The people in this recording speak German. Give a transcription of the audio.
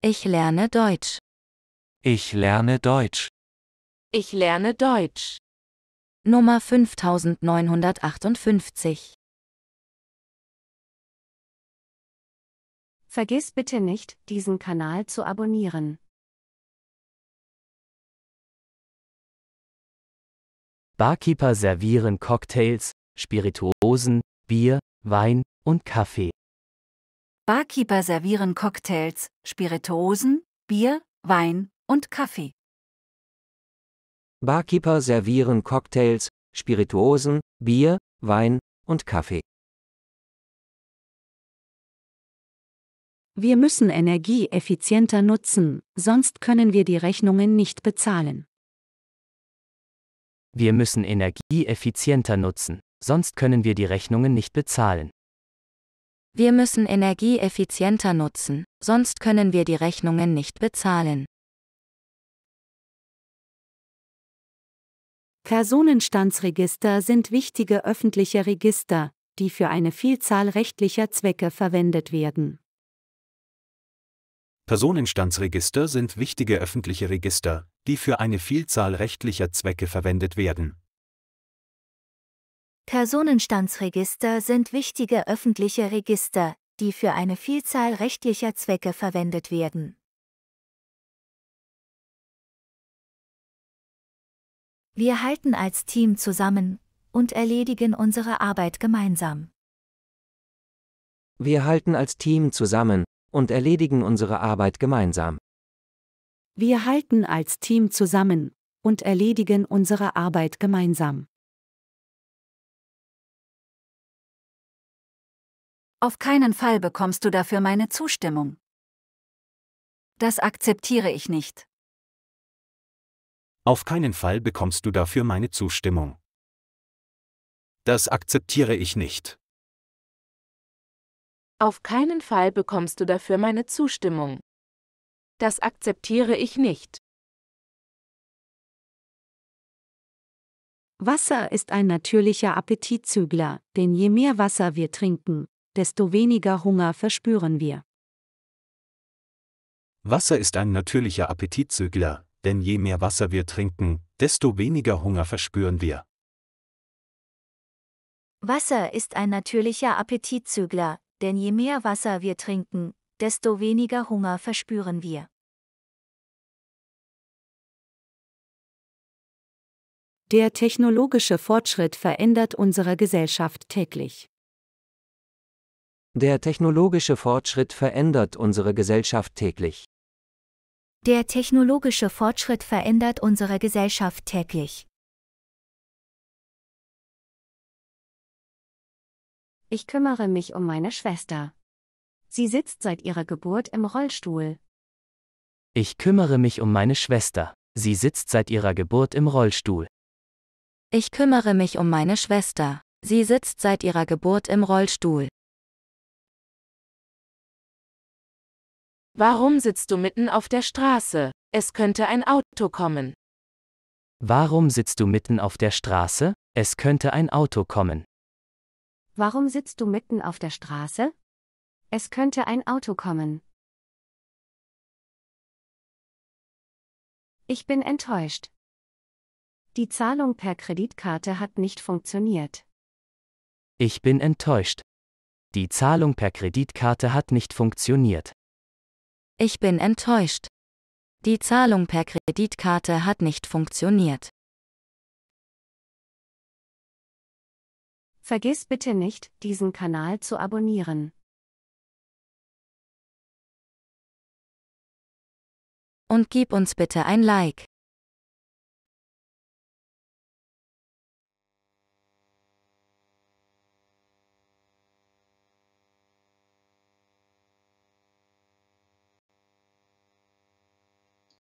Ich lerne Deutsch. Ich lerne Deutsch. Ich lerne Deutsch. Nummer 5958. Vergiss bitte nicht, diesen Kanal zu abonnieren. Barkeeper servieren Cocktails, Spirituosen, Bier, Wein und Kaffee. Barkeeper servieren Cocktails, Spirituosen, Bier, Wein und Kaffee. Barkeeper servieren Cocktails, Spirituosen, Bier, Wein und Kaffee. Wir müssen Energie effizienter nutzen, sonst können wir die Rechnungen nicht bezahlen. Wir müssen Energie effizienter nutzen, sonst können wir die Rechnungen nicht bezahlen. Wir müssen Energie effizienter nutzen, sonst können wir die Rechnungen nicht bezahlen. Personenstandsregister sind wichtige öffentliche Register, die für eine Vielzahl rechtlicher Zwecke verwendet werden. Personenstandsregister sind wichtige öffentliche Register, die für eine Vielzahl rechtlicher Zwecke verwendet werden. Personenstandsregister sind wichtige öffentliche Register, die für eine Vielzahl rechtlicher Zwecke verwendet werden. Wir halten als Team zusammen und erledigen unsere Arbeit gemeinsam. Wir halten als Team zusammen und erledigen unsere Arbeit gemeinsam. Wir halten als Team zusammen und erledigen unsere Arbeit gemeinsam. Auf keinen Fall bekommst du dafür meine Zustimmung. Das akzeptiere ich nicht. Auf keinen Fall bekommst du dafür meine Zustimmung. Das akzeptiere ich nicht. Auf keinen Fall bekommst du dafür meine Zustimmung. Das akzeptiere ich nicht. Wasser ist ein natürlicher Appetitzügler, denn je mehr Wasser wir trinken, desto weniger Hunger verspüren wir. Wasser ist ein natürlicher Appetitzügler, denn je mehr Wasser wir trinken, desto weniger Hunger verspüren wir. Wasser ist ein natürlicher Appetitzügler, denn je mehr Wasser wir trinken, desto weniger Hunger verspüren wir. Der technologische Fortschritt verändert unsere Gesellschaft täglich. Der technologische Fortschritt verändert unsere Gesellschaft täglich. Der technologische Fortschritt verändert unsere Gesellschaft täglich. Ich kümmere mich um meine Schwester. Sie sitzt seit ihrer Geburt im Rollstuhl. Ich kümmere mich um meine Schwester. Sie sitzt seit ihrer Geburt im Rollstuhl. Ich kümmere mich um meine Schwester. Sie sitzt seit ihrer Geburt im Rollstuhl. Warum sitzt du mitten auf der Straße? Es könnte ein Auto kommen. Warum sitzt du mitten auf der Straße? Es könnte ein Auto kommen. Warum sitzt du mitten auf der Straße? Es könnte ein Auto kommen. Ich bin enttäuscht. Die Zahlung per Kreditkarte hat nicht funktioniert. Ich bin enttäuscht. Die Zahlung per Kreditkarte hat nicht funktioniert. Ich bin enttäuscht. Die Zahlung per Kreditkarte hat nicht funktioniert. Vergiss bitte nicht, diesen Kanal zu abonnieren. Und gib uns bitte ein Like.